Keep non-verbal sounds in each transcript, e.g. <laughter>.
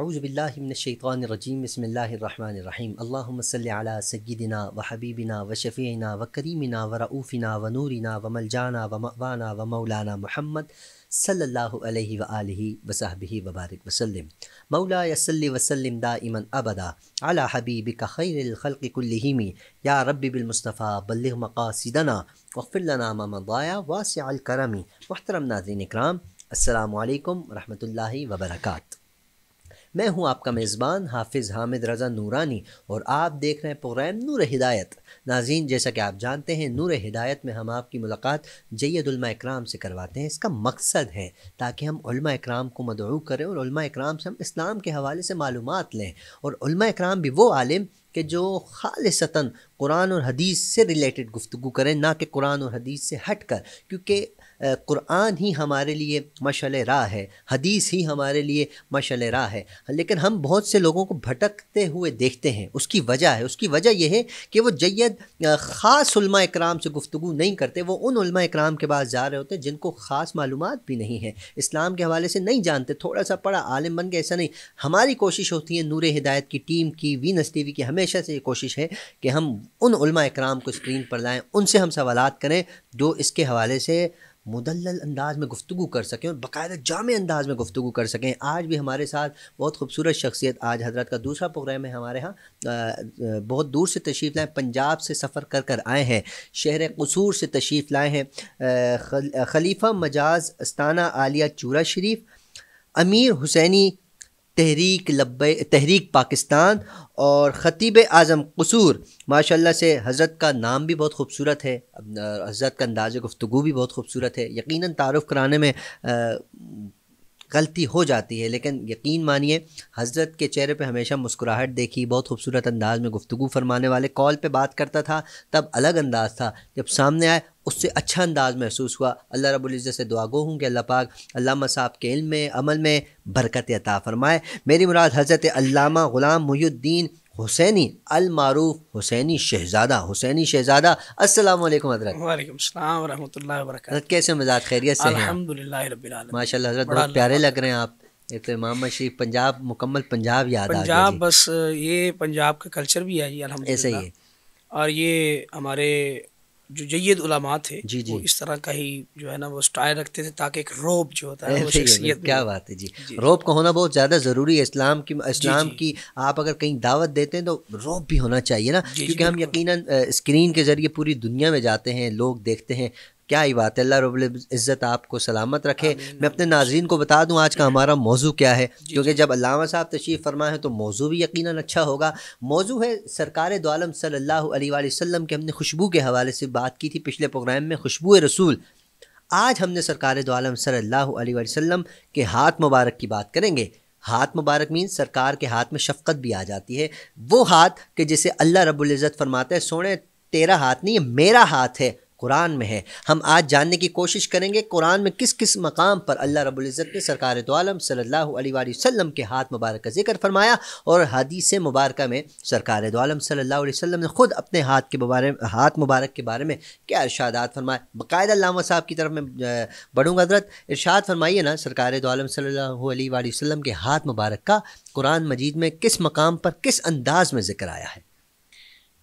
أعوذ بالله من الشيطان الرجيم بسم الله الرحمن الرحيم اللهم صل على سيدنا وحبيبنا وشفيعنا وكريمنا ورؤوفنا ونورنا وملجانا ومأوانا ومولانا محمد صلى الله عليه وآله وصحبه وبارك وسلم مولا يصلي وسلم دائما أبدا على حبيبك خير الخلق كلهم يا ربي بالمصطفى بلغ مقاصدنا واغفر لنا ما مضايا واسع الكرم محترم ناظرين الكرام السلام عليكم ورحمة الله وبركاته मैं हूं आपका मेज़बान हाफिज़ हामिद रज़ा नूरानी और आप देख रहे हैं प्रोग्राम नूर हिदायत नाजीन जैसा कि आप जानते हैं नूर हिदायत में हम आपकी मुलाकात जैदुलमा इक्राम से करवाते हैं इसका मकसद है ताकि हम इक्राम को मदरू करें और इक्राम से हम इस्लाम के हवाले से मालूम लें और इक्राम भी वो आलिम कि जो खालसता कुरान और हदीस से रिलेटेड गुफ्तु करें ना कि कुरान और हदीस से हट कर क्योंकि कुरान ही हमारे लिए मशल राह है हदीस ही हमारे लिए मशल राह है लेकिन हम बहुत से लोगों को भटकते हुए देखते हैं उसकी वजह है उसकी वजह यह है कि वो जैद ख़ास इक्राम से गुफ्तु नहीं करते वो उन इक्राम के पास जा रहे होते हैं जिनको ख़ास मालूम भी नहीं है इस्लाम के हवाले से नहीं जानते थोड़ा सा पढ़ा आलम बन के ऐसा नहीं हमारी कोशिश होती है नूर हिदायत की टीम की वी टी की हमेशा से ये कोशिश है कि हम उन इक्राम को स्क्रीन पर लाएँ उनसे हम सवाल करें जो इसके हवाले से मुदल अंदाज में गुफ्तु कर सकें और बाकायदा जाम अंदाज में गुफ्तु कर सकें आज भी हमारे साथ बहुत खूबसूरत शख्सियत आज हजरत का दूसरा प्रोग्राम है हमारे यहाँ बहुत दूर से तशरीफ़ लाए पंजाब से सफ़र कर कर आए हैं शहर कसूर से तशरीफ़ लाए हैं खल, खलीफा मजाज अस्ताना आलिया चूरा शरीफ अमीर हुसैनी तहरीक लब तहरीक पाकिस्तान और ख़तीब आज़म कसूर माशाल्लाह से हज़रत का नाम भी बहुत खूबसूरत है हज़रत का अंदाज़ गुफ्तु भी बहुत खूबसूरत है यकीनन तारफ़ कराने में आ, गलती हो जाती है लेकिन यकीन मानिए हज़रत के चेहरे पे हमेशा मुस्कुराहट देखी बहुत खूबसूरत अंदाज में गुफ्तु फरमाने वाले कॉल पे बात करता था तब अलग अंदाज था जब सामने आए उससे अच्छा अंदाज महसूस हुआ अल्लाह रबुल्ज़त से दुआ गो हूँ कि अल्लाह पाक अल्लाह साहब के इल्म में अमल में बरकत अता फ़रमाए मेरी मुराद हज़रत अल्लामा ग़ुलाम मुहुद्दीन हुसैनी मारूफ हुसैनी शहजादा हुसैनी शहजादा अस्सलाम वालेकुम हजरत वालेकुम कैसे मजाक खैरियत से अल्हम्दुलिल्लाह रब्बिल आलमीन माशाल्लाह हजरत बहुत प्यारे लग रहे हैं आप एक तो इमाम शरीफ पंजाब मुकम्मल पंजाब याद पंजाब बस ये पंजाब का कल्चर भी है ऐसे ही और ये हमारे जो जयद उलामा थे जी जी वो इस तरह का ही जो है ना वो स्टाइल रखते थे ताकि एक रोब जो होता है वो शख्सियत क्या बात है जी, जी। रोब का होना बहुत ज़्यादा ज़रूरी है इस्लाम की इस्लाम जी, जी। की आप अगर कहीं दावत देते हैं तो रोब भी होना चाहिए ना क्योंकि हम यकीनन स्क्रीन के ज़रिए पूरी दुनिया में जाते हैं लोग देखते हैं क्या ही बात है अल्लाह रब इज़्ज़त आपको सलामत रखे मैं अपने नाजरन को बता दूँ आज का हमारा मौजू क्या है क्योंकि जब अलामा साहब तशरीफ़ फ़रमाए हैं तो मौजू भी यकीन अच्छा होगा मौजू है सरकार दोम सल्ला वसम के हमने खुशबू के हवाले से बात की थी पिछले प्रोग्राम में खुशबू रसूल आज हमने सरकार दोम सल्ला वसम के हाथ मुबारक की बात करेंगे हाथ मुबारक मीन सरकार के हाथ में शफकत भी आ जाती है वो हाथ के जिसे अल्लाह रबुल्ज़त फरमाते हैं सोने तेरा हाथ नहीं है मेरा हाथ है कुरान में है हम आज जानने की कोशिश करेंगे कुरान में किस किस मकाम पर अल्लाह रबुल्ज़त ने सरकार तो आलम सल्लल्लाहु अलैहि वसल्लम के हाथ मुबारक का जिक्र फरमाया और हदीस मुबारक में सरकार तो आलम सल्लल्लाहु अलैहि वसल्लम ने ख़ुद अपने हाथ के बारे हाथ मुबारक के बारे में क्या इरशादात फरमाए बाकायदा लामा साहब की तरफ मैं बढ़ूँगा हजरत इरशाद फरमाइए ना सरकार तो आलम सल्लल्लाहु अलैहि वसल्लम के हाथ मुबारक का कुरान मजीद में किस मकाम पर किस अंदाज में जिक्र आया है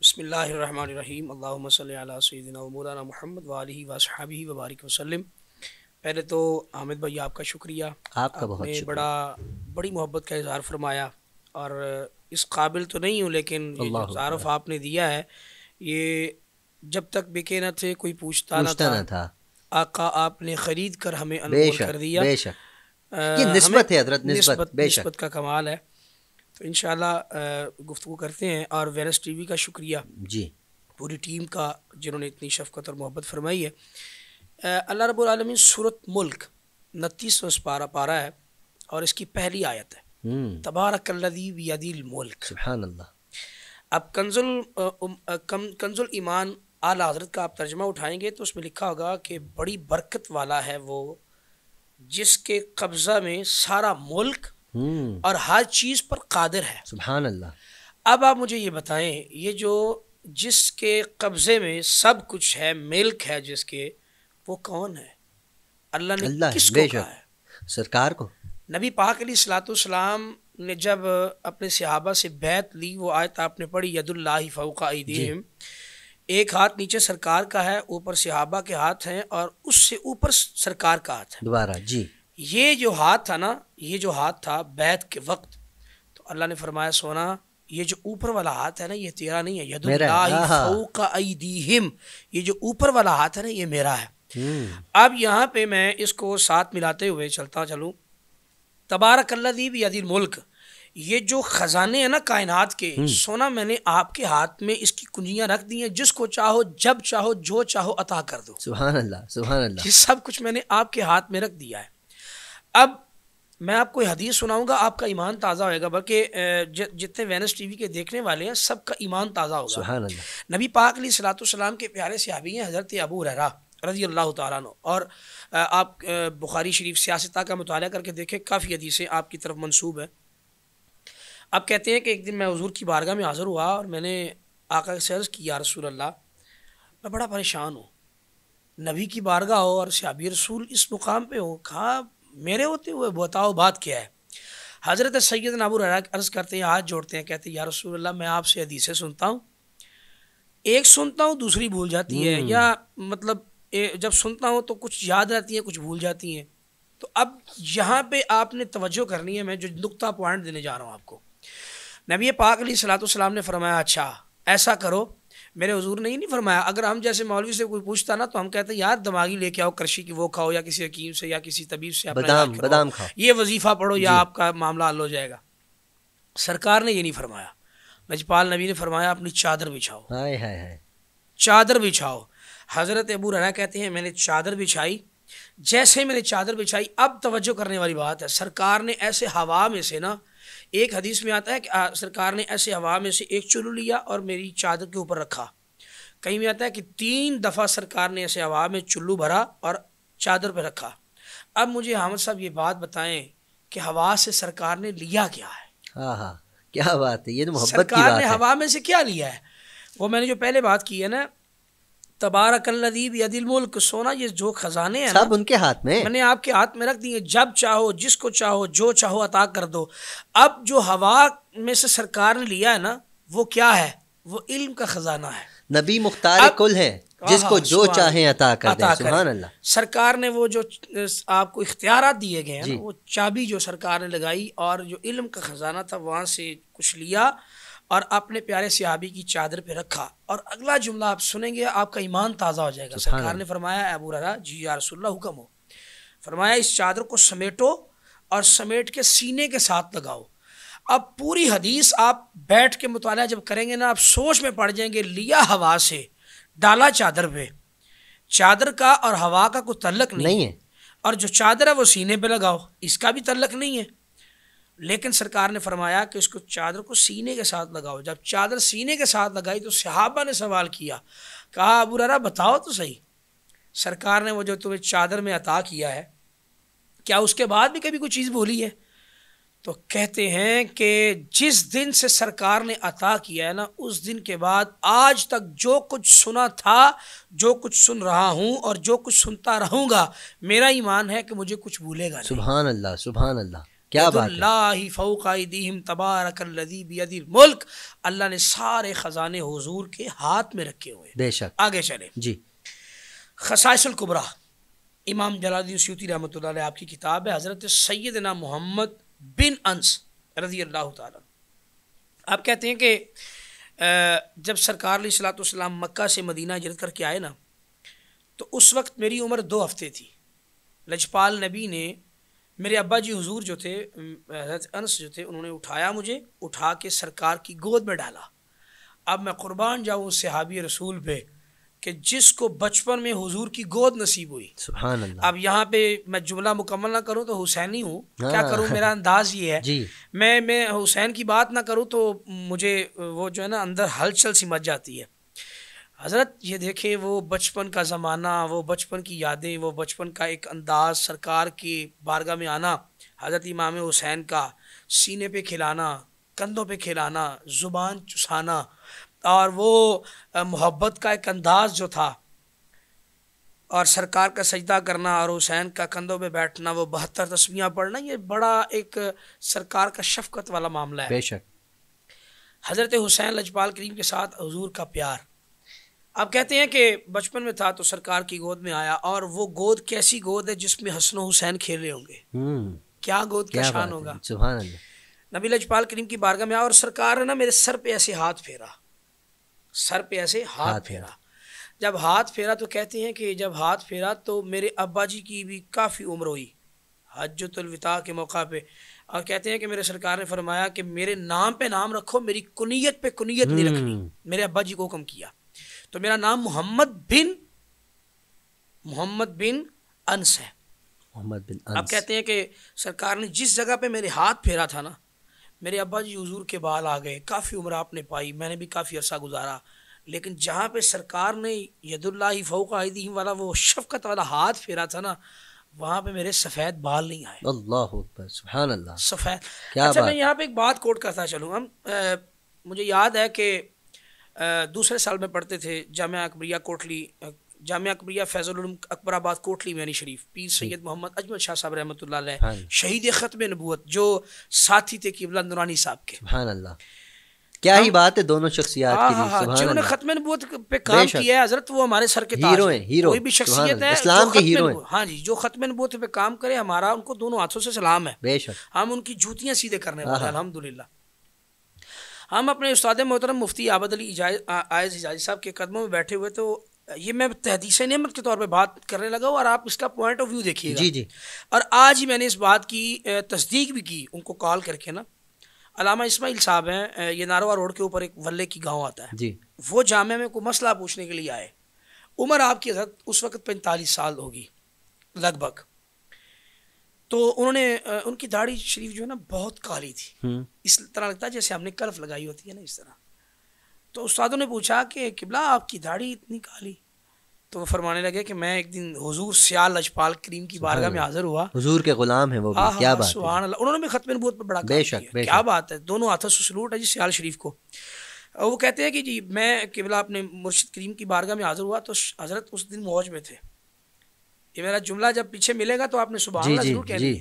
बसमीम अल्लाम सैदिना महमद वाली वसहाबी वबारिक वसलम पहले तो हामिद भाई आपका शुक्रिया आपका बहुत शुक्रिया। बड़ा बड़ी मोहब्बत का इजहार फरमाया और इस काबिल तो नहीं हूँ लेकिन तारफ़ आपने दिया है ये जब तक बिके न थे कोई पूछता ना था, था आका आपने ख़रीद कर हमें अनुभव कर दिया बेशक। आ, ये निस्बत है हजरत निस्बत, निस्बत, निस्बत का कमाल है तो इन गुफ्तु करते हैं और वेरस टी का शुक्रिया जी पूरी टीम का जिन्होंने इतनी शफकत और मोहब्बत फरमाई है अल्लाह रबालमीन सूरत मुल्क नतीसवें पारा पारा है और इसकी पहली आयत है हम्म। तबारकल्लदीबियादिल मुल्क अब कंजुल कंजुल ईमान आला हजरत का आप तर्जमा उठाएंगे तो उसमें लिखा होगा कि बड़ी बरकत वाला है वो जिसके कब्ज़ा में सारा मुल्क हम्म। और हर चीज़ पर कादिर है सुबहान अल्लाह अब आप मुझे ये बताएं ये जो जिसके कब्ज़े में सब कुछ है मिल्क है जिसके वो कौन है अल्लाह ने अल्ला किसको कहा है सरकार को नबी पाक अली सलाम ने जब अपने सहाबा से बैत ली वो आयत आपने पढ़ी यदुल्ला फ़ौका ईदीम एक हाथ नीचे सरकार का है ऊपर सहाबा के हाथ हैं और उससे ऊपर सरकार का हाथ है दोबारा जी ये जो हाथ था ना ये जो हाथ था बैत के वक्त तो अल्लाह ने फरमाया सोना ये जो ऊपर वाला हाथ है ना ये तेरा नहीं है यदुल्लाहिम हाँ, हाँ। ये जो ऊपर वाला हाथ है ना ये मेरा है हम्म। अब यहाँ पे मैं इसको साथ मिलाते हुए चलता चलूँ तबारक अल्लादीब यदि मुल्क ये जो ख़जाने हैं ना कायनात के हम्म। सोना मैंने आपके हाथ में इसकी कुंजियाँ रख दी हैं जिसको चाहो जब चाहो जो चाहो अता कर दो सुबह अल्लाह सुबह अल्लाह ये सब कुछ मैंने आपके हाथ में रख दिया है अब मैं आपको हदीस सुनाऊंगा आपका ईमान ताज़ा होएगा बल्कि जितने वेनस टीवी के देखने वाले हैं सबका ईमान ताज़ा होगा नबी पाक अली सलाम के प्यारे सहाबी हैं हज़रत अबू रहरा रजी अल्लाह तु और आप बुखारी शरीफ सियासत का मुताल करके देखें काफ़ी हदीसें आपकी तरफ मनसूब हैं अब कहते हैं कि एक दिन मैं हजूर की बारगाह में हाज़िर हुआ और मैंने आका से अर्ज़ किया रसूल अल्लाह मैं बड़ा परेशान हूँ नबी की बारगाह हो और सियाबी रसूल इस मुकाम पर हो कहा मेरे होते हुए बताओ बात क्या है हज़रत सैद नबूर अर्ज़ करते हैं हाथ जोड़ते हैं कहते हैं या रसूल मैं आपसे हदीसें सुनता हूँ एक सुनता हूँ दूसरी भूल जाती है हम्म। या मतलब ए, जब सुनता हूँ तो कुछ याद रहती हैं कुछ भूल जाती हैं तो अब यहाँ पे आपने तवज्जो करनी है मैं जो नुकता पॉइंट देने जा रहा हूँ आपको नबी पाक सलाम ने फरमाया अच्छा ऐसा करो मेरे हजूर ने ही नहीं फरमाया अगर हम जैसे मौलवी से कोई पूछता ना तो हम कहते हैं यार दिमागी लेके आओ कृषि की वो खाओ या किसी हकीम से या किसी तबीब से बदाम बदाम खाओ ये वजीफ़ा पढ़ो या आपका मामला हल हो जाएगा सरकार ने ये नहीं फरमाया मजपाल नबी ने फरमाया अपनी चादर बिछाओ हाय हाय हाय चादर बिछाओ हज़रत अबू रना कहते हैं मैंने चादर बिछाई जैसे मैंने चादर बिछाई अब तवज्जो करने वाली बात है सरकार ने ऐसे हवा में से ना एक हदीस में आता है कि सरकार ने ऐसे हवा में से एक चुल्लू लिया और मेरी चादर के ऊपर रखा कहीं में आता है कि तीन दफ़ा सरकार ने ऐसे हवा में चुल्लू भरा और चादर पर रखा अब मुझे हामद साहब ये बात बताएं कि हवा से सरकार ने लिया क्या है हाँ हाँ क्या बात है ये तो सरकार की बात ने है। हवा में से क्या लिया है वो मैंने जो पहले बात की है ना तबारकल्लदीब यदिल मुल्क सोना ये जो खजाने हैं सब उनके हाथ में मैंने आपके हाथ में रख दिए जब चाहो जिसको चाहो जो चाहो अता कर दो अब जो हवा में से सरकार ने लिया है ना वो क्या है वो इल्म का खजाना है नबी मुख्तार कुल है हाँ, जिसको जो चाहे अता कर अता दें सुभान अल्लाह सरकार ने वो जो आपको इख्तियार दिए गए हैं वो चाबी जो सरकार ने लगाई और जो इल्म का खजाना था वहां से कुछ लिया और अपने प्यारे सिहाबी की चादर पे रखा और अगला जुमला आप सुनेंगे आपका ईमान ताज़ा हो जाएगा सरकार ने फरमाया अबू रहा जी रसुल्ला हुक्म हो फरमाया इस चादर को समेटो और समेट के सीने के साथ लगाओ अब पूरी हदीस आप बैठ के मुताल जब करेंगे ना आप सोच में पड़ जाएंगे लिया हवा से डाला चादर पे चादर का और हवा का कोई तल्लक नहीं, नहीं है और जो चादर है वो सीने पे लगाओ इसका भी तल्लक नहीं है लेकिन सरकार ने फरमाया कि उसको चादर को सीने के साथ लगाओ जब चादर सीने के साथ लगाई तो सहाबा ने सवाल किया कहा अबू रारा बताओ तो सही सरकार ने वो जो तुम्हें चादर में अता किया है क्या उसके बाद भी कभी कोई चीज़ बोली है तो कहते हैं कि जिस दिन से सरकार ने अता किया है ना उस दिन के बाद आज तक जो कुछ सुना था जो कुछ सुन रहा हूँ और जो कुछ सुनता रहूँगा मेरा ईमान है कि मुझे कुछ भूलेगा सुबहान अल्लाह सुबहान अल्लाह क्या बात है फ़ौकादीम तबारकलदी मुल्क अल्लाह ने सारे ख़जाने हजूर के हाथ में रखे हुए बेशक आगे चले जी खसाइसल कुबरा इमाम जलादीन सूती रहमत आपकी किताब है हज़रत ना मोहम्मद बिन अंस रजी अल्लाह ताला आप कहते हैं कि जब सरकार सलाम मक्का से मदीना हजरत करके आए ना तो उस वक्त मेरी उम्र दो हफ्ते थी लजपाल नबी ने मेरे अब्बा जी हुजूर जो थे हजरत अनस जो थे उन्होंने उठाया मुझे उठा के सरकार की गोद में डाला अब मैं क़ुरबान जाऊँ उस सहाबी रसूल पे कि जिसको बचपन में हुजूर की गोद नसीब हुई अब यहाँ पे मैं जुमला मुकम्मल ना करूँ तो हुसैनी हूँ क्या हाँ। करूँ मेरा अंदाज ये है <laughs> जी। मैं मैं हुसैन की बात ना करूँ तो मुझे वो जो है ना अंदर हलचल सी मच जाती है हज़रत ये देखें वो बचपन का ज़माना वो बचपन की यादें वो बचपन का एक अंदाज सरकार की बारगाह में आना हज़रत इमाम हुसैन का सीने पे खिलाना कंधों पे खिलाना ज़ुबान चुसाना और वो मोहब्बत का एक अंदाज जो था और सरकार का सजदा करना और हुसैन का कंधों पे बैठना वो बहत्तर तस्वियाँ पढ़ना ये बड़ा एक सरकार का शफकत वाला मामला है बेशक हज़रत हुसैन लजपाल करीम के साथ हजूर का प्यार आप कहते हैं कि बचपन में था तो सरकार की गोद में आया और वो गोद कैसी गोद है जिसमें हसन हुसैन खेल रहे होंगे हम्म। क्या गोद क्या शान होगा नबी लजपाल करीम की बारगाह में आया और सरकार ने ना मेरे सर पे ऐसे हाथ फेरा सर पे ऐसे हाथ, हाथ फेरा जब हाथ फेरा तो कहते हैं कि जब हाथ फेरा तो मेरे अब्बा जी की भी काफ़ी उम्र हुई हजतुलविता के मौका पे और कहते हैं कि मेरे सरकार ने फरमाया कि मेरे नाम पे नाम रखो मेरी कुनीयत पे कुनीयत नहीं रखनी हम्म। मेरे अब्बा जी को हुक्म किया तो मेरा नाम मोहम्मद बिन मोहम्मद बिन अंस है मोहम्मद बिन अंस आप कहते हैं कि सरकार ने जिस जगह पे मेरे हाथ फेरा था ना मेरे अब्बा जी हजूर के बाल आ गए काफ़ी उम्र आपने पाई मैंने भी काफ़ी अर्सा गुजारा लेकिन जहाँ पे सरकार ने यदुल्ला फ़ोक आईदी वाला वो शफकत वाला हाथ फेरा था ना वहाँ पे मेरे सफ़ेद बाल नहीं आए अल्लाह अल्लाह सफ़ेद अच्छा बात? मैं यहाँ पे एक बात कोट करता चलूँ हम मुझे याद है कि दूसरे साल में पढ़ते थे जामिया अकबरिया कोटली जामिया अकबरिया फैज़ल अकबराबाद कोटली मैनी शरीफ पीर सैयद मोहम्मद अजमल शाह साहब रहमत हाँ शहीद ख़त्म नबूत जो साथी थे किबला नुरानी साहब के क्या ही बात है दोनों शख्सियत हाँ, की हाँ, जिन्होंने खत्म नबूत पे काम किया है हजरत वो हमारे सर के हीरो हैं हीरो कोई भी शख्सियत है इस्लाम के हीरो हैं हाँ जी जो खत्म नबूत पे काम करे हमारा उनको दोनों हाथों से सलाम है बेशक हम उनकी जूतियां सीधे करने वाले अलहमदुल्ला हम अपने उस्ताद मोहतरम मुफ्ती आबद अली आयज हिजाजी साहब के कदमों में बैठे हुए तो ये मैं तहदीस नमत के तौर पर बात करने लगा और आप इसका पॉइंट ऑफ व्यू देखिए जी जी और आज ही मैंने इस बात की तस्दीक भी की उनको कॉल करके ना अलामा इसमाइल साहब हैं ये नारोवा रोड के ऊपर एक वल्ले की गांव आता है जी वो जामे में कोई मसला पूछने के लिए आए उम्र आपकी उस वक्त पैंतालीस साल होगी लगभग तो उन्होंने उनकी दाढ़ी शरीफ जो है ना बहुत काली थी हम्म। इस तरह लगता है जैसे हमने कर्फ लगाई होती है ना इस तरह तो उस्तादों ने पूछा कि किबला आपकी दाढ़ी इतनी काली तो वो फरमाने लगे कि मैं एक दिन हुजूर सियाल लजपाल करीम की बारगाह में हाजिर हुआ हुजूर के गुलाम है वो भी, क्या बात सुभान अल्लाह उन्होंने भी खत्म पर बड़ा बेशक, बेशक क्या बात है दोनों हाथों से सलूट है जी सियाल शरीफ को वो कहते हैं कि जी मैं किबला अपने मुर्शिद करीम की बारगाह में हाजिर हुआ तो हजरत उस दिन मौज में थे ये मेरा जुमला जब पीछे मिलेगा तो आपने सुबह जरूर कह दी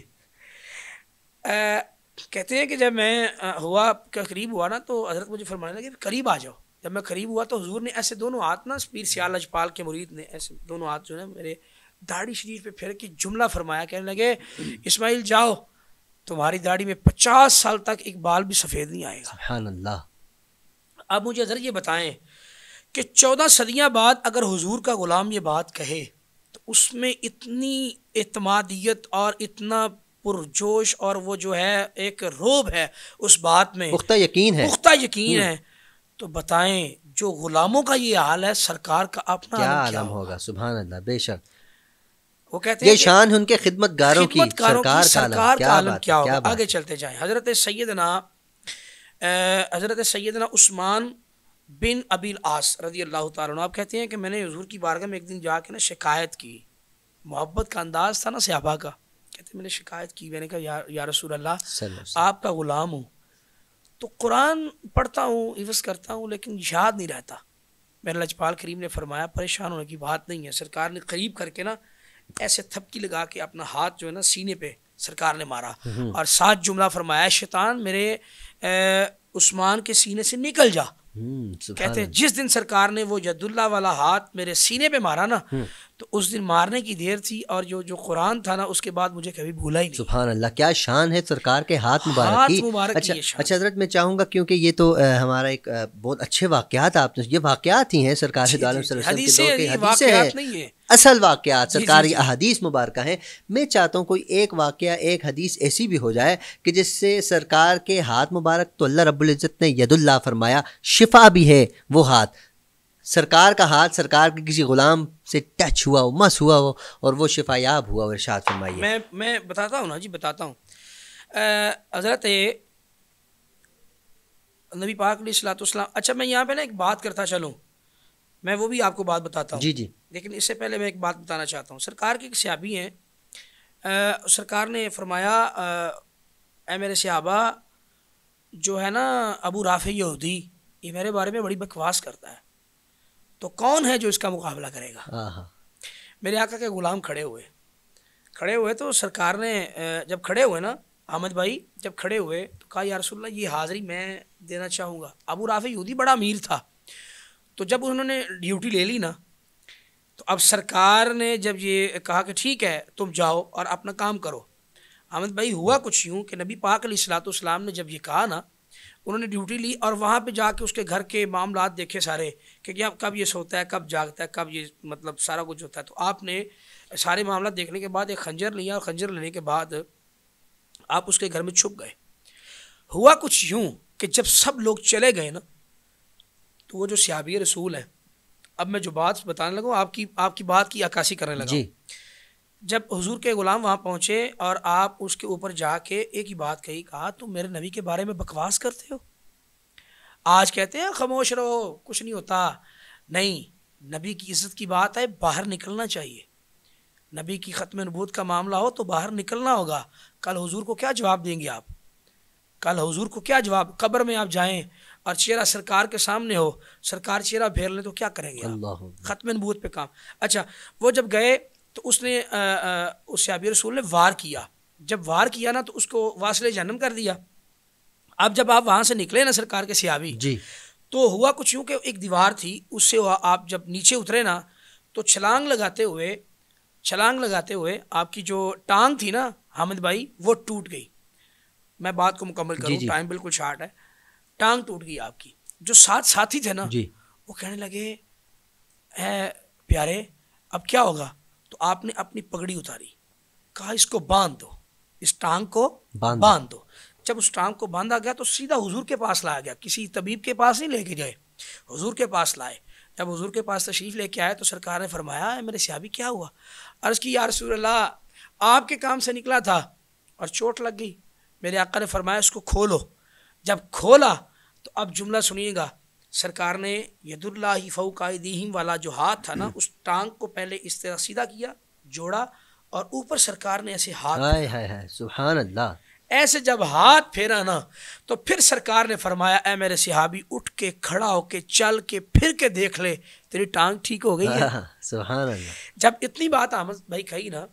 कहते हैं कि जब मैं हुआ करीब हुआ ना तो हजरत मुझे फरमाने लगे करीब आ जाओ जब मैं करीब हुआ तो हजूर ने ऐसे दोनों हाथ ना पीर सियाल अजपाल के मुरीद ने ऐसे दोनों हाथ जो है मेरे दाढ़ी शरीफ पे फिर के जुमला फरमाया कहने लगे इस्माइल जाओ तुम्हारी दाढ़ी में पचास साल तक एक बाल भी सफ़ेद नहीं आएगा अब मुझे हजरत ये बताएं कि चौदह सदियाँ बाद अगर हुजूर का ग़ुलाम ये बात कहे तो उसमें इतनी इतमादियत और इतना पुरजोश और वो जो है एक रोब है उस बात में पुख्ता यकीन है पुख्ता यकीन हम्म। है तो बताएं जो गुलामों का ये हाल है सरकार का अपना क्या आलम, क्या आलम होगा सुबह अल्लाह बेशक वो कहते हैं ये शान है उनके खिदमतगारों की सरकार, की, सरकार का आलम क्या, क्या, क्या, क्या होगा आगे चलते जाएं हजरत सैदना हजरत सैदना उस्मान बिन अबील आस रजी अल्लाह तारा आप कहते हैं कि मैंने हजूर की बारगाह में एक दिन जाके ना शिकायत की मोहब्बत का अंदाज़ था ना सहाबा का कहते मैंने शिकायत की मैंने कहा या, रसूल अल्लाह आपका ग़ुलाम हूँ तो कुरान पढ़ता हूँ इवस करता हूँ लेकिन याद नहीं रहता मेरा लजपाल करीम ने फरमाया परेशान होने की बात नहीं है सरकार ने करीब करके ना ऐसे थपकी लगा के अपना हाथ जो है ना सीने पे सरकार ने मारा हम्म। और सात जुमला फरमाया शैतान मेरे उस्मान के सीने से निकल जा हम्म, कहते हैं जिस दिन सरकार ने वो यदुल्ला वाला हाथ मेरे सीने पे मारा ना हम्म। तो उस दिन मारने की देर थी और जो जो कुरान था ना उसके बाद मुझे कभी भूला ही नहीं अल्लाह क्या शान है सरकार के हाथ मुबारक हाथ मुबारक अच्छा अच्छा हजरत मैं चाहूंगा क्योंकि ये तो आ, हमारा एक आ, बहुत अच्छे वाक़ात आपने ये वाक्यात ही है सरकार हदीसें असल वाक़ात सरकारी अहदीस मुबारक हैं मैं चाहता हूँ कोई एक वाक़ एक हदीस ऐसी भी हो जाए कि जिससे सरकार के हाथ मुबारक तो अल्लाह रब्ज़त ने यदुल्ला फरमाया शिफा भी है वो हाथ सरकार का हाथ सरकार के किसी ग़ुलाम से टच हुआ हो मस हुआ हो और वो शिफायाब हुआ इरशाद फरमाई मैं मैं बताता हूँ ना जी बताता हूँ हज़रत नबी पाक अच्छा मैं यहाँ पे ना एक बात करता चलूँ मैं वो भी आपको बात बताता हूँ जी जी लेकिन इससे पहले मैं एक बात बताना चाहता हूँ सरकार की सियाबी हैं सरकार ने फरमाया ए मेरे सियाबा जो है ना अबू राफ़ यहूदी ये मेरे बारे में बड़ी बकवास करता है तो कौन है जो इसका मुकाबला करेगा हाँ, हाँ। मेरे आका के ग़ुलाम खड़े हुए खड़े हुए तो सरकार ने जब खड़े हुए ना अहमद भाई जब खड़े हुए तो कहा यार ये हाज़िरी मैं देना चाहूँगा अबू राफ़ यहूदी बड़ा अमीर था तो जब उन्होंने ड्यूटी ले ली ना तो अब सरकार ने जब ये कहा कि ठीक है तुम जाओ और अपना काम करो अहमद भाई हुआ कुछ यूँ कि नबी पाक सलाम ने जब ये कहा ना उन्होंने ड्यूटी ली और वहाँ पे जाके उसके घर के मामला देखे सारे कि क्या कब ये सोता है कब जागता है कब ये मतलब सारा कुछ होता है तो आपने सारे मामला देखने के बाद एक खंजर लिया और खंजर लेने के बाद आप उसके घर में छुप गए हुआ कुछ यूँ कि जब सब लोग चले गए ना तो वो जो सियाबी रसूल है अब मैं जो बात बताने लगा आपकी आपकी बात की अक्सी करने लगा जी जब हुजूर के ग़ुलाम वहाँ पहुँचे और आप उसके ऊपर जाके एक ही बात कही कहा तुम मेरे नबी के बारे में बकवास करते हो आज कहते हैं खामोश रहो कुछ नहीं होता नहीं नबी की इज्जत की बात है बाहर निकलना चाहिए नबी की ख़त्म नबूत का मामला हो तो बाहर निकलना होगा कल हुजूर को क्या जवाब देंगे आप कल हुजूर को क्या जवाब कब्र में आप जाएं और चेहरा सरकार के सामने हो सरकार चेहरा फेर ले तो क्या करेंगे ख़त्म नबूत पे काम अच्छा वो जब गए तो उसने उस आबी रसूल ने वार किया जब वार किया ना तो उसको वासले जन्म कर दिया अब जब आप वहां से निकले ना सरकार के सियाबी जी तो हुआ कुछ यूं कि एक दीवार थी उससे हुआ आप जब नीचे उतरे ना तो छलांग लगाते हुए छलांग लगाते हुए आपकी जो टांग थी ना हामिद भाई वो टूट गई मैं बात को मुकम्मल करूँ टाइम बिल्कुल शार्ट है टांग टूट गई आपकी जो साथ साथी थे ना जी वो कहने लगे है प्यारे अब क्या होगा तो आपने अपनी पगड़ी उतारी कहा इसको बांध दो इस टांग को बांध, दो जब उस टांग को बांधा गया तो सीधा हुजूर के पास लाया गया किसी तबीब के पास नहीं लेके गए हुजूर के पास लाए जब हुजूर के पास तशरीफ़ लेके आए तो सरकार ने फरमाया मेरे सियाबी क्या हुआ अर्ज़ की यार सूरला आपके काम से निकला था और चोट लग गई मेरे आका ने फरमाया उसको खोलो जब खोला तो अब जुमला सुनिएगा सरकार ने यदुल्ला फ़ौकादीम वाला जो हाथ था ना उस टांग को पहले इस तरह सीधा किया जोड़ा और ऊपर सरकार ने ऐसे हाथ हाय हाय हाय सुबहान अल्लाह ऐसे जब हाथ फेरा ना तो फिर सरकार ने फरमाया ए मेरे सिहाबी उठ के खड़ा हो के चल के फिर के देख ले तेरी टांग ठीक हो गई है हाँ, सुबहान अल्लाह जब इतनी बात अहमद भाई कही ना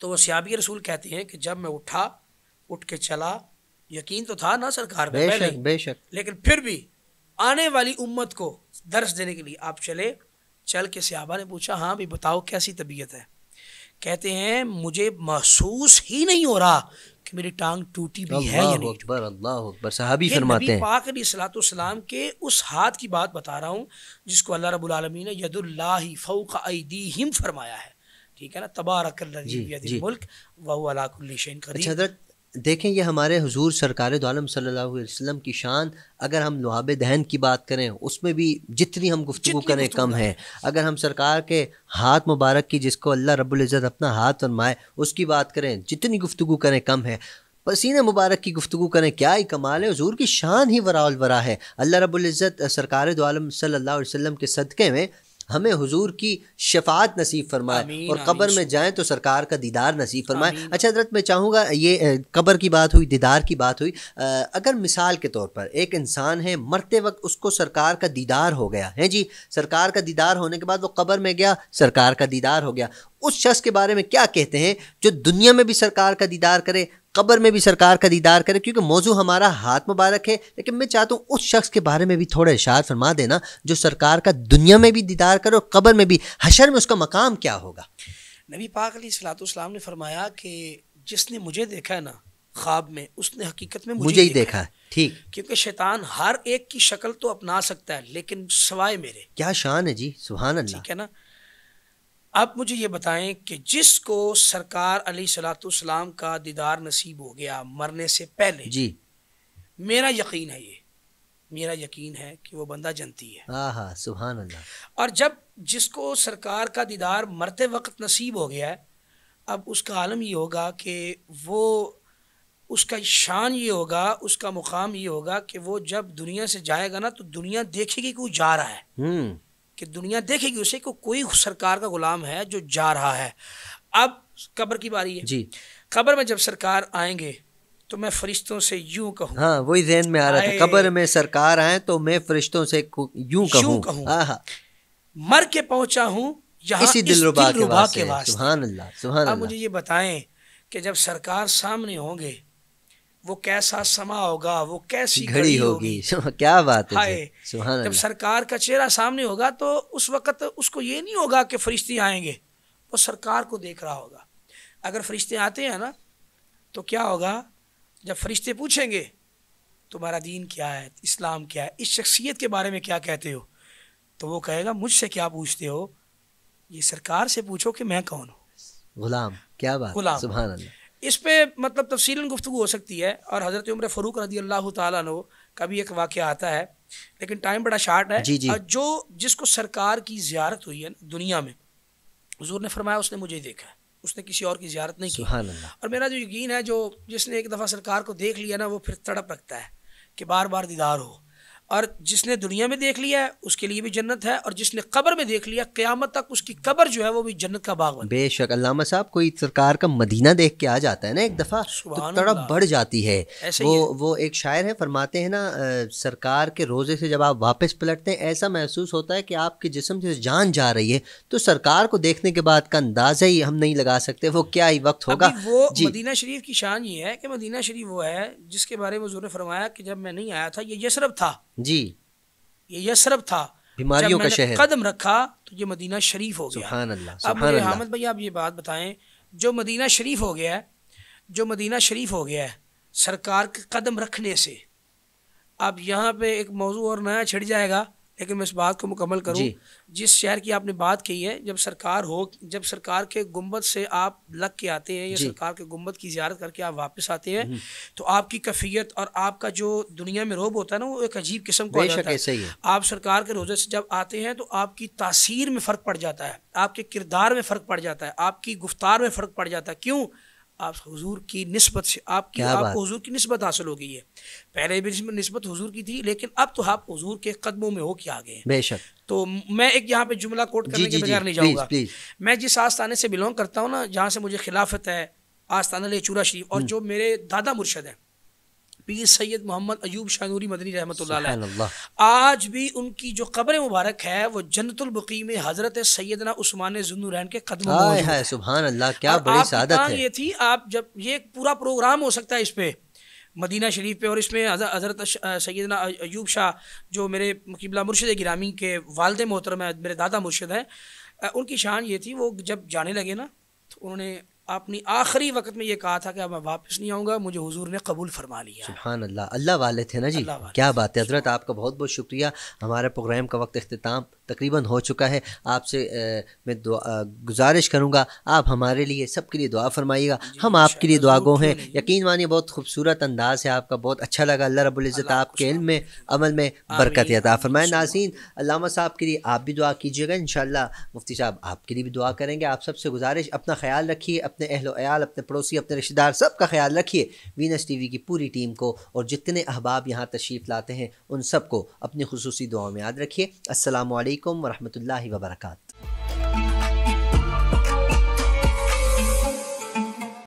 तो वो सिहाबी रसूल कहते हैं कि जब मैं उठा उठ के चला यकीन तो था ना सरकार पे पहले बेशक लेकिन फिर भी आने वाली उम्मत को दर्श देने के लिए आप चले चल के सियाबा ने पूछा हाँ भी बताओ कैसी तबीयत है कहते हैं मुझे महसूस ही नहीं हो रहा कि मेरी टांग टूटी भी है या नहीं अकबर अल्लाह अकबर सहाबी फरमाते हैं पाक अली सलाम के उस हाथ की बात बता रहा हूँ जिसको अल्लाह रब्बुल आलमीन ने यदुल्लाहि फौका अईदीहिम फरमाया है ठीक है ना तबारक जी, मुल्क वह अलाकुल्लिशन अच्छा देखें ये हमारे हजूर सरकार दोम तो सल्लल्लाहु वसल्लम की शान अगर हम लुहाब दहन की बात करें उसमें भी जितनी हम गुफ्तु करें कम है अगर हम सरकार के हाथ मुबारक की जिसको अल्लाह रब्ज़त अपना हाथ फरमाए उसकी बात करें जितनी गुफ्तु करें कम है पसीने मुबारक की गुफ्तु करें क्या ही कमाल है हजूर की शान ही वराल वरा है अल्लाह रबुल्ज़त सरकार दोम तो सल्ला वसम के सदक़े में हमें हुजूर की शफात नसीब फरमाए और कब्र में जाएं तो सरकार का दीदार नसीब फरमाए अच्छा हजरत मैं चाहूँगा ये कब्र की बात हुई दीदार की बात हुई अगर मिसाल के तौर पर एक इंसान है मरते वक्त उसको सरकार का दीदार हो गया है जी सरकार का दीदार होने के बाद वो कब्र में गया सरकार का दीदार हो गया उस शख्स के बारे में क्या कहते हैं जो दुनिया में भी सरकार का दीदार करे कब्र में भी सरकार का दीदार करे क्योंकि मौजू हमारा हाथ मुबारक है लेकिन मैं चाहता हूँ उस शख्स के बारे में भी थोड़ा इशार फरमा देना जो सरकार का दुनिया में भी दीदार करे और कब्र में भी हशर में उसका मकाम क्या होगा नबी पाक अली सलाम ने फरमाया कि जिसने मुझे देखा है ना ख्वाब में उसने हकीकत में मुझे, मुझे ही देखा है ठीक क्योंकि शैतान हर एक की शक्ल तो अपना सकता है लेकिन सवाए मेरे क्या शान है जी सुबहान ठीक है ना आप मुझे ये बताएं कि जिसको सरकार अली सलाम का दीदार नसीब हो गया मरने से पहले जी मेरा यकीन है ये मेरा यकीन है कि वो बंदा जनती है सुबह अल्लाह और जब जिसको सरकार का दीदार मरते वक्त नसीब हो गया है अब उसका आलम ये होगा कि वो उसका शान ये होगा उसका मुकाम ये होगा कि वो जब दुनिया से जाएगा ना तो दुनिया देखेगी कि वो जा रहा है हम्म। कि दुनिया देखेगी उसे को कोई सरकार का गुलाम है जो जा रहा है अब कब्र की बारी है जी कब्र में जब सरकार आएंगे तो मैं फरिश्तों से यूं कहूँ हाँ वही जहन में आ रहा था कब्र में सरकार आए तो मैं फरिश्तों से यूं कहूँ कहूँ हाँ, हाँ। मर के पहुंचा हूँ इसी दिल रुबा के वास्ते सुभान अल्लाह सुभान अब मुझे ये बताएं कि जब सरकार सामने होंगे वो कैसा समा होगा वो कैसी घड़ी होगी <laughs> क्या बात है जब सरकार का चेहरा सामने होगा तो उस वक्त उसको ये नहीं होगा कि फरिश्ते आएंगे वो सरकार को देख रहा होगा अगर फरिश्ते आते हैं ना तो क्या होगा जब फरिश्ते पूछेंगे तुम्हारा दीन क्या है इस्लाम क्या है इस शख्सियत के बारे में क्या कहते हो तो वो कहेगा मुझसे क्या पूछते हो ये सरकार से पूछो कि मैं कौन हूँ गुलाम क्या बात गुलाम सुबह अल्लाह इस पर मतलब तफसी गुफ्तु हो सकती है और हज़रत उम्र फ़रूक रदी अल्लाह तु का भी एक वाक़ आता है लेकिन टाइम बड़ा शार्ट है जी जी। जो जिसको सरकार की ज़्यारत हुई है दुनिया में हजूर ने फरमाया उसने मुझे देखा है उसने किसी और की ज्यारत नहीं की और मेरा जो यकीन है जो जिसने एक दफ़ा सरकार को देख लिया ना वो फिर तड़प रखता है कि बार बार दीदार हो और जिसने दुनिया में देख लिया है उसके लिए भी जन्नत है और जिसने कब्र में देख लिया क़्यामत तक उसकी कब्र जो है वो भी जन्नत का बाग बेशक अल्लामा साहब कोई सरकार का मदीना देख के आ जाता है ना एक दफ़ा तो तड़प बढ़ जाती है वो है। वो एक शायर है फरमाते हैं ना सरकार के रोज़े से जब आप वापस पलटते हैं ऐसा महसूस होता है कि आपके जिसम से जान जा रही है तो सरकार को देखने के बाद का अंदाज़ा ही हम नहीं लगा सकते वो क्या ही वक्त होगा वो मदीना शरीफ की शान ये है कि मदीना शरीफ वो है जिसके बारे में जोर फरमाया कि जब मैं नहीं आया था ये यशरफ था जी ये यसरब था बीमारियों का शहर कदम रखा तो ये मदीना शरीफ हो गया अल्लाह अब मुझे भैया आप ये बात बताएं जो मदीना शरीफ हो गया है जो मदीना शरीफ हो गया है सरकार के कदम रखने से अब यहाँ पे एक मौजू और नया छिड़ जाएगा लेकिन मैं इस बात को मुकम्मल करूँ जिस शहर की आपने बात की है जब सरकार हो जब सरकार के गुम्बद से आप लग के आते हैं या सरकार के गुम्बद की ज्यारत करके आप वापस आते हैं हम्म। तो आपकी कफियत और आपका जो दुनिया में रोब होता है ना वो एक अजीब किस्म का है।, है आप सरकार के रोजे से जब आते हैं तो आपकी तासीर में फ़र्क पड़ जाता है आपके किरदार में फ़र्क पड़ जाता है आपकी गुफ्तार में फ़र्क पड़ जाता है क्यों आप हुजूर की नस्बत से आपकी आपको हुजूर की नस्बत हासिल हो गई है पहले भी नस्बत हुजूर की थी लेकिन अब तो आप हुजूर के कदमों में हो के आ गए बेशक तो मैं एक यहाँ पे जुमला कोट करने के बगैर नहीं जाऊँगा मैं जिस आस्थाने से बिलोंग करता हूँ ना जहाँ से मुझे खिलाफत है आस्थाना ले चूरा शरीफ और हम्म। जो मेरे दादा मुर्शद हैं पीर सैयद मोहम्मद अयूब शानूरी मदनी रहमत आज भी उनकी जो कब्र मुबारक है वो जन्नतुलबकी में हज़रत सैदना उस्मान जुनूरैन के कदम सुबहान क्या बड़ी सादत है ये थी आप जब ये एक पूरा प्रोग्राम हो सकता है इस पर मदीना शरीफ पे और इसमें हज़रत सैदना अयूब शाह जो मेरे किबला मुर्शद गिरामी के वालद मोहतरम है मेरे दादा मुर्शद हैं उनकी शान ये थी वो जब जाने लगे ना तो उन्होंने आपने आखिरी वक्त में ये कहा था कि अब मैं वापस नहीं आऊँगा मुझे हुजूर ने कबूल फरमा लिया सुबहान अल्लाह अल्लाह वाले थे ना जी क्या बात है हजरत आपका बहुत बहुत शुक्रिया हमारे प्रोग्राम का वक्त अख्ताम तकरीबन हो चुका है आपसे मैं गुजारिश करूँगा आप हमारे लिए सब के लिए दुआ फरमाइएगा हम आपके लिए दुआ गो हैं यकीन मानिए बहुत खूबसूरत अंदाज़ है आपका बहुत अच्छा लगा अल्लाह रबुल्ज़त आपके इल्म में अमल में बरकत अता फरमाए नाजीन अलामा साहब के लिए आप भी दुआ कीजिएगा इन मुफ्ती साहब आपके लिए भी दुआ करेंगे आप सबसे गुजारिश अपना ख्याल रखिए अपने अहलो अयाल अपने पड़ोसी अपने रिश्तेदार सब का ख्याल रखिए वीनस टी की पूरी टीम को और जितने अहबाब यहाँ तशरीफ़ लाते हैं उन सबको अपनी खसूसी दुआओं में याद रखिए अल्लाम वरहमल वर्का